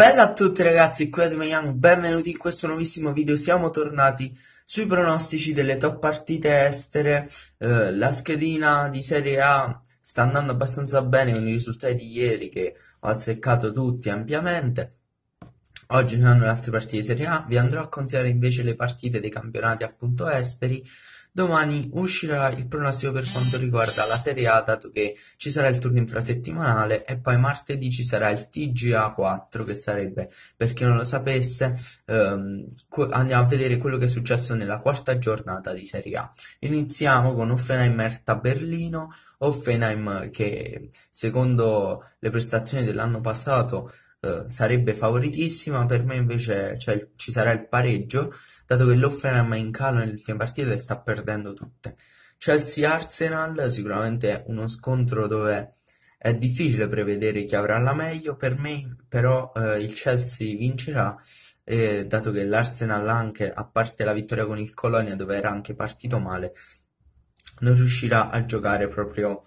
Bella a tutti ragazzi, qui Adam Young, benvenuti in questo nuovissimo video, siamo tornati sui pronostici delle top partite estere, eh, la schedina di Serie A sta andando abbastanza bene con i risultati di ieri che ho azzeccato tutti ampiamente, Oggi saranno le altre partite di Serie A, vi andrò a consigliare invece le partite dei campionati appunto esteri. Domani uscirà il pronostico per quanto riguarda la Serie A, dato che ci sarà il turno infrasettimanale e poi martedì ci sarà il TGA4, che sarebbe, per chi non lo sapesse, ehm, andiamo a vedere quello che è successo nella quarta giornata di Serie A. Iniziamo con Offenheim Erta Berlino, Offenheim che secondo le prestazioni dell'anno passato eh, sarebbe favoritissima, per me invece cioè, ci sarà il pareggio, dato che l'Offenham è in calo nelle ultime partite e le sta perdendo tutte. Chelsea-Arsenal sicuramente è uno scontro dove è difficile prevedere chi avrà la meglio, per me però eh, il Chelsea vincerà, eh, dato che l'Arsenal anche, a parte la vittoria con il Colonia dove era anche partito male, non riuscirà a giocare proprio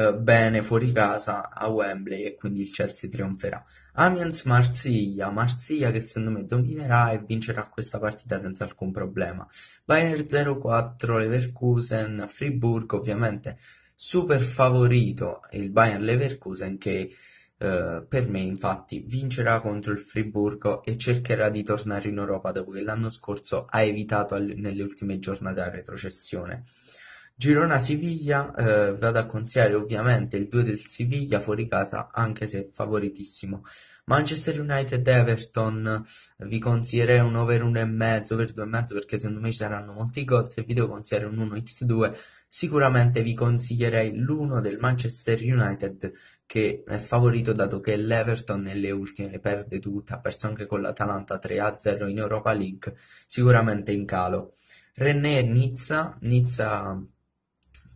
eh, bene fuori casa a Wembley e quindi il Chelsea trionferà. Amiens-Marsiglia, Marsiglia che secondo me dominerà e vincerà questa partita senza alcun problema. Bayern 04, Leverkusen, Friburgo ovviamente super favorito il Bayern Leverkusen che eh, per me infatti vincerà contro il Friburgo e cercherà di tornare in Europa dopo che l'anno scorso ha evitato al- nelle ultime giornate la retrocessione. Girona-Siviglia eh, vado a consigliare ovviamente il 2 del Siviglia fuori casa anche se favoritissimo. Manchester United-Everton vi consiglierei un over 1,5, over 2,5 perché secondo me ci saranno molti gol, se vi devo consigliare un 1x2 sicuramente vi consiglierei l'1 del Manchester United che è favorito dato che l'Everton nelle ultime le perde tutte, ha perso anche con l'Atalanta 3-0 in Europa League, sicuramente in calo. René Nizza, Nizza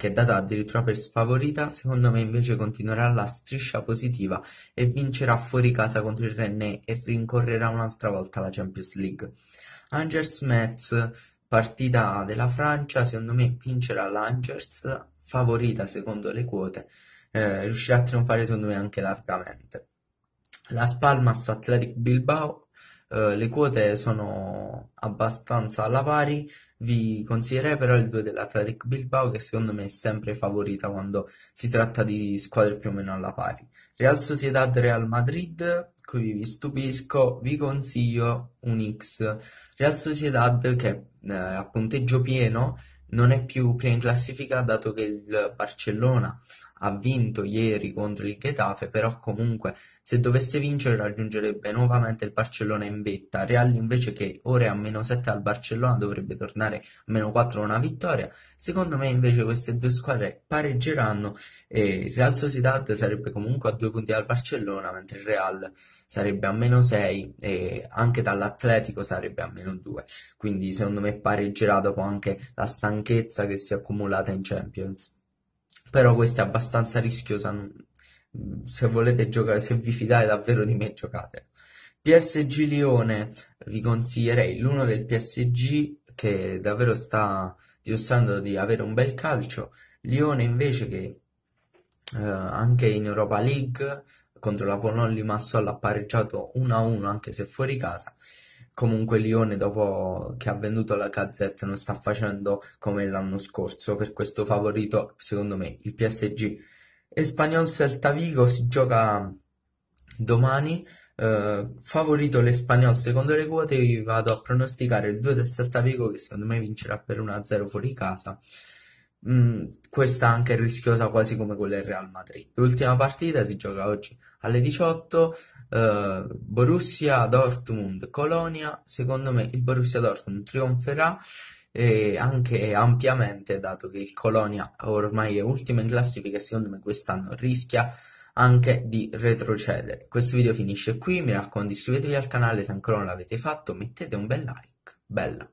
che è data addirittura per sfavorita, secondo me invece continuerà la striscia positiva e vincerà fuori casa contro il René e rincorrerà un'altra volta la Champions League. Angers Metz, partita della Francia, secondo me vincerà l'Angers, favorita secondo le quote, eh, riuscirà a trionfare secondo me anche largamente. La Spalmas Athletic Bilbao eh, le quote sono abbastanza alla pari, vi consiglierei però il 2 dell'Athletic Bilbao che secondo me è sempre favorita quando si tratta di squadre più o meno alla pari. Real Sociedad Real Madrid, qui vi stupisco, vi consiglio un X. Real Sociedad che eh, a punteggio pieno non è più prima in classifica dato che il Barcellona ha vinto ieri contro il Getafe, però comunque se dovesse vincere raggiungerebbe nuovamente il Barcellona in vetta. Real invece che ora è a meno 7 al Barcellona dovrebbe tornare a meno 4 una vittoria. Secondo me invece queste due squadre pareggeranno e Real Sociedad sarebbe comunque a due punti dal Barcellona, mentre il Real sarebbe a meno 6 e anche dall'Atletico sarebbe a meno 2. Quindi secondo me pareggerà dopo anche la stanchezza che si è accumulata in Champions però questa è abbastanza rischiosa, se volete giocare, se vi fidate davvero di me giocate. PSG Lione, vi consiglierei l'uno del PSG che davvero sta dimostrando di avere un bel calcio, Lione invece che eh, anche in Europa League contro la Ponolli Massol ha pareggiato 1-1 anche se fuori casa Comunque Lione dopo che ha venduto la Lacazette non sta facendo come l'anno scorso, per questo favorito secondo me il PSG. Espagnol Celta Vigo si gioca domani, eh, favorito l'Espagnol secondo le quote, vi vado a pronosticare il 2 del Celta Vigo che secondo me vincerà per 1-0 fuori casa. Mm, questa anche rischiosa quasi come quella del Real Madrid. L'ultima partita si gioca oggi alle 18 Uh, Borussia Dortmund Colonia, secondo me il Borussia Dortmund trionferà e anche ampiamente dato che il Colonia ormai è ultimo in classifica e secondo me quest'anno rischia anche di retrocedere. Questo video finisce qui, mi raccomando iscrivetevi al canale se ancora non l'avete fatto, mettete un bel like, bella!